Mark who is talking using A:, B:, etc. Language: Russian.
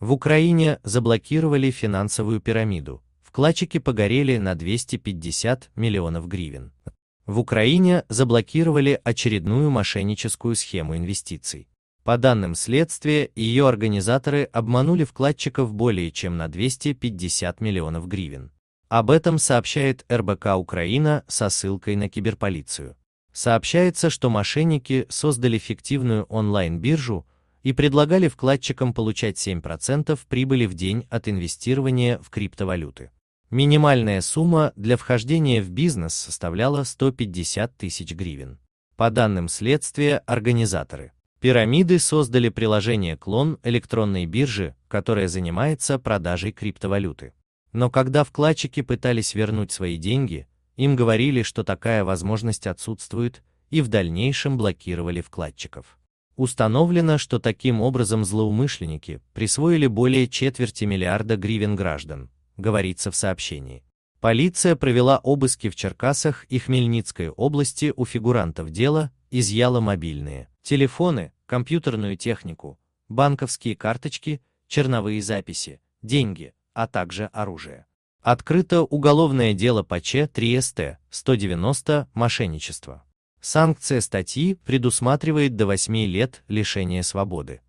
A: В Украине заблокировали финансовую пирамиду, вкладчики погорели на 250 миллионов гривен. В Украине заблокировали очередную мошенническую схему инвестиций. По данным следствия, ее организаторы обманули вкладчиков более чем на 250 миллионов гривен. Об этом сообщает РБК Украина со ссылкой на киберполицию. Сообщается, что мошенники создали фиктивную онлайн-биржу, и предлагали вкладчикам получать 7% прибыли в день от инвестирования в криптовалюты. Минимальная сумма для вхождения в бизнес составляла 150 тысяч гривен. По данным следствия, организаторы пирамиды создали приложение «Клон» электронной биржи, которое занимается продажей криптовалюты. Но когда вкладчики пытались вернуть свои деньги, им говорили, что такая возможность отсутствует, и в дальнейшем блокировали вкладчиков. Установлено, что таким образом злоумышленники присвоили более четверти миллиарда гривен граждан, говорится в сообщении. Полиция провела обыски в Черкасах и Хмельницкой области у фигурантов дела, изъяла мобильные, телефоны, компьютерную технику, банковские карточки, черновые записи, деньги, а также оружие. Открыто уголовное дело по Ч3СТ 190 «Мошенничество». Санкция статьи предусматривает до 8 лет лишения свободы.